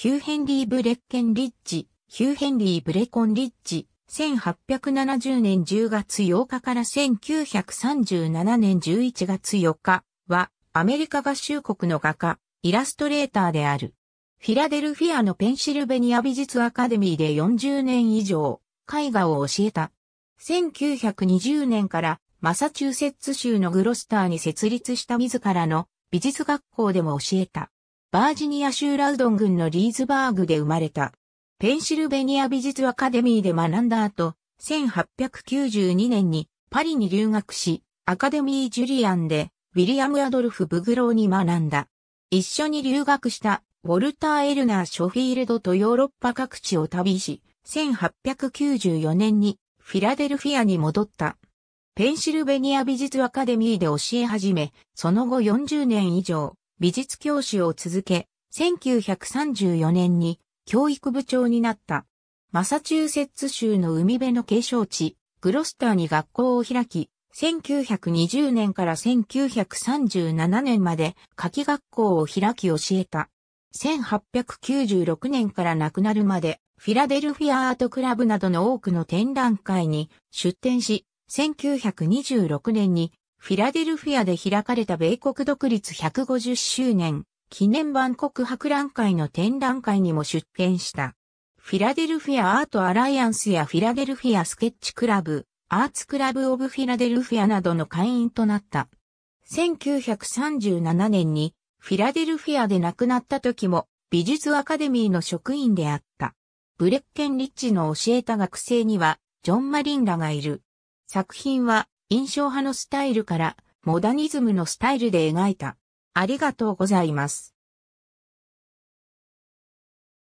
ヒューヘンリー・ブレッケン・リッジ、ヒューヘンリー・ブレコン・リッジ、1870年10月8日から1937年11月4日は、アメリカ合衆国の画家、イラストレーターである。フィラデルフィアのペンシルベニア美術アカデミーで40年以上、絵画を教えた。1920年からマサチューセッツ州のグロスターに設立した自らの美術学校でも教えた。バージニア州ラウドン郡のリーズバーグで生まれた。ペンシルベニア美術アカデミーで学んだ後、1892年にパリに留学し、アカデミー・ジュリアンで、ウィリアム・アドルフ・ブグローに学んだ。一緒に留学した、ウォルター・エルナー・ショフィールドとヨーロッパ各地を旅し、1894年にフィラデルフィアに戻った。ペンシルベニア美術アカデミーで教え始め、その後40年以上、美術教師を続け、1934年に教育部長になった。マサチューセッツ州の海辺の継承地、グロスターに学校を開き、1920年から1937年まで夏季学校を開き教えた。1896年から亡くなるまで、フィラデルフィアアートクラブなどの多くの展覧会に出展し、1926年にフィラデルフィアで開かれた米国独立150周年記念版国博覧会の展覧会にも出展した。フィラデルフィアアートアライアンスやフィラデルフィアスケッチクラブ、アーツクラブオブフィラデルフィアなどの会員となった。1937年にフィラデルフィアで亡くなった時も美術アカデミーの職員であった。ブレッケンリッチの教えた学生にはジョン・マリンらがいる。作品は印象派のスタイルからモダニズムのスタイルで描いた。ありがとうございます。